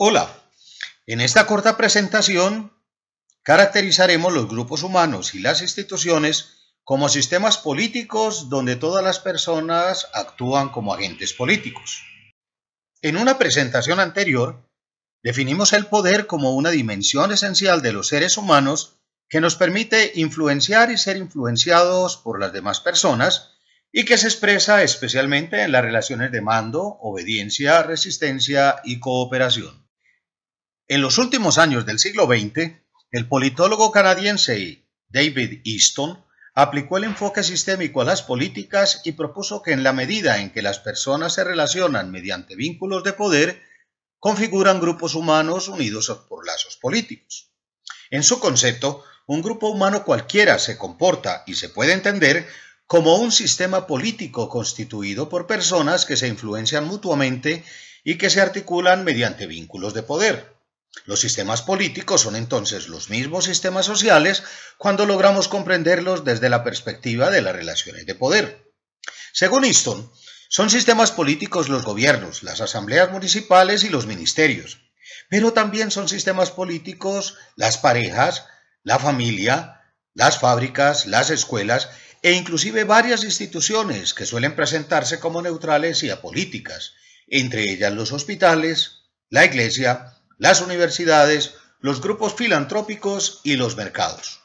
Hola, en esta corta presentación caracterizaremos los grupos humanos y las instituciones como sistemas políticos donde todas las personas actúan como agentes políticos. En una presentación anterior, definimos el poder como una dimensión esencial de los seres humanos que nos permite influenciar y ser influenciados por las demás personas y que se expresa especialmente en las relaciones de mando, obediencia, resistencia y cooperación. En los últimos años del siglo XX, el politólogo canadiense David Easton aplicó el enfoque sistémico a las políticas y propuso que en la medida en que las personas se relacionan mediante vínculos de poder, configuran grupos humanos unidos por lazos políticos. En su concepto, un grupo humano cualquiera se comporta y se puede entender como un sistema político constituido por personas que se influencian mutuamente y que se articulan mediante vínculos de poder. Los sistemas políticos son entonces los mismos sistemas sociales cuando logramos comprenderlos desde la perspectiva de las relaciones de poder. Según Easton, son sistemas políticos los gobiernos, las asambleas municipales y los ministerios, pero también son sistemas políticos las parejas, la familia, las fábricas, las escuelas e inclusive varias instituciones que suelen presentarse como neutrales y apolíticas, entre ellas los hospitales, la iglesia, las universidades, los grupos filantrópicos y los mercados.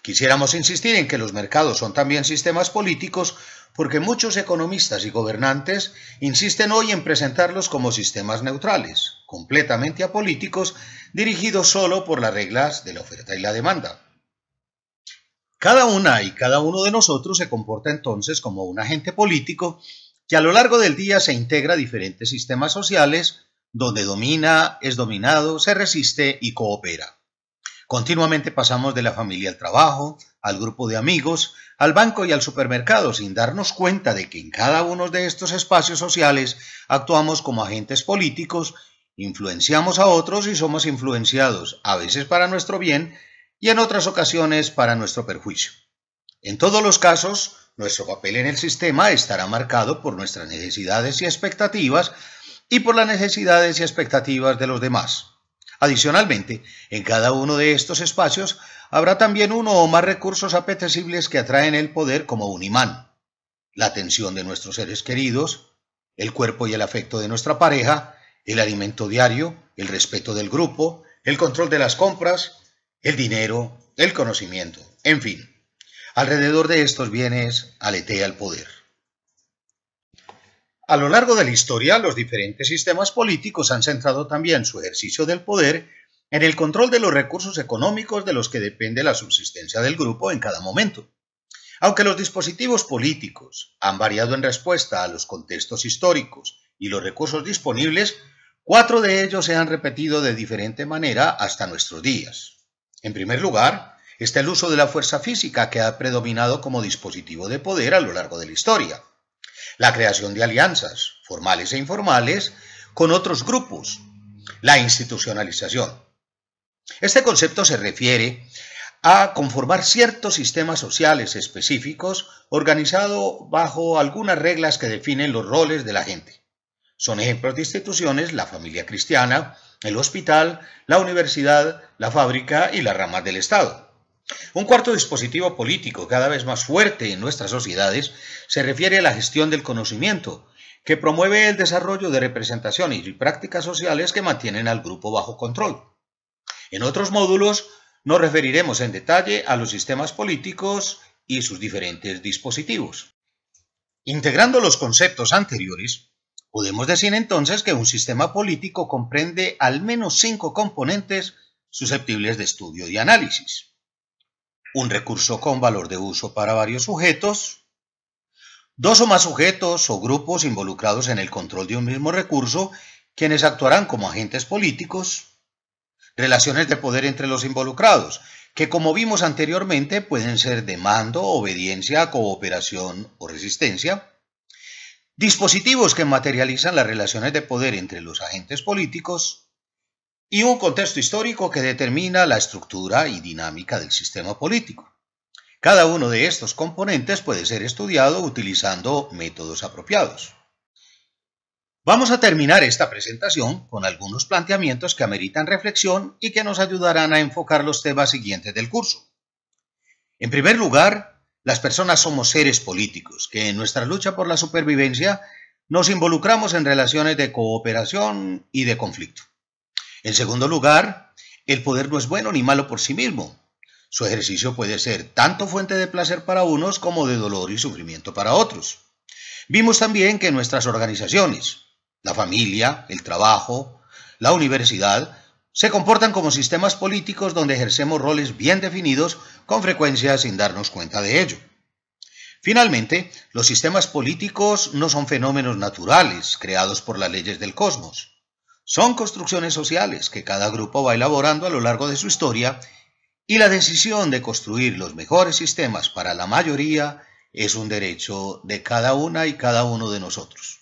Quisiéramos insistir en que los mercados son también sistemas políticos porque muchos economistas y gobernantes insisten hoy en presentarlos como sistemas neutrales, completamente apolíticos, dirigidos solo por las reglas de la oferta y la demanda. Cada una y cada uno de nosotros se comporta entonces como un agente político que a lo largo del día se integra a diferentes sistemas sociales donde domina, es dominado, se resiste y coopera. Continuamente pasamos de la familia al trabajo, al grupo de amigos, al banco y al supermercado, sin darnos cuenta de que en cada uno de estos espacios sociales actuamos como agentes políticos, influenciamos a otros y somos influenciados, a veces para nuestro bien y en otras ocasiones para nuestro perjuicio. En todos los casos, nuestro papel en el sistema estará marcado por nuestras necesidades y expectativas, y por las necesidades y expectativas de los demás. Adicionalmente, en cada uno de estos espacios habrá también uno o más recursos apetecibles que atraen el poder como un imán. La atención de nuestros seres queridos, el cuerpo y el afecto de nuestra pareja, el alimento diario, el respeto del grupo, el control de las compras, el dinero, el conocimiento, en fin. Alrededor de estos bienes aletea el poder. A lo largo de la historia, los diferentes sistemas políticos han centrado también su ejercicio del poder en el control de los recursos económicos de los que depende la subsistencia del grupo en cada momento. Aunque los dispositivos políticos han variado en respuesta a los contextos históricos y los recursos disponibles, cuatro de ellos se han repetido de diferente manera hasta nuestros días. En primer lugar, está el uso de la fuerza física que ha predominado como dispositivo de poder a lo largo de la historia la creación de alianzas, formales e informales, con otros grupos, la institucionalización. Este concepto se refiere a conformar ciertos sistemas sociales específicos organizados bajo algunas reglas que definen los roles de la gente. Son ejemplos de instituciones la familia cristiana, el hospital, la universidad, la fábrica y las ramas del Estado. Un cuarto dispositivo político cada vez más fuerte en nuestras sociedades se refiere a la gestión del conocimiento, que promueve el desarrollo de representaciones y prácticas sociales que mantienen al grupo bajo control. En otros módulos nos referiremos en detalle a los sistemas políticos y sus diferentes dispositivos. Integrando los conceptos anteriores, podemos decir entonces que un sistema político comprende al menos cinco componentes susceptibles de estudio y análisis un recurso con valor de uso para varios sujetos, dos o más sujetos o grupos involucrados en el control de un mismo recurso, quienes actuarán como agentes políticos, relaciones de poder entre los involucrados, que como vimos anteriormente pueden ser de mando, obediencia, cooperación o resistencia, dispositivos que materializan las relaciones de poder entre los agentes políticos, y un contexto histórico que determina la estructura y dinámica del sistema político. Cada uno de estos componentes puede ser estudiado utilizando métodos apropiados. Vamos a terminar esta presentación con algunos planteamientos que ameritan reflexión y que nos ayudarán a enfocar los temas siguientes del curso. En primer lugar, las personas somos seres políticos que en nuestra lucha por la supervivencia nos involucramos en relaciones de cooperación y de conflicto. En segundo lugar, el poder no es bueno ni malo por sí mismo. Su ejercicio puede ser tanto fuente de placer para unos como de dolor y sufrimiento para otros. Vimos también que nuestras organizaciones, la familia, el trabajo, la universidad, se comportan como sistemas políticos donde ejercemos roles bien definidos con frecuencia sin darnos cuenta de ello. Finalmente, los sistemas políticos no son fenómenos naturales creados por las leyes del cosmos. Son construcciones sociales que cada grupo va elaborando a lo largo de su historia y la decisión de construir los mejores sistemas para la mayoría es un derecho de cada una y cada uno de nosotros.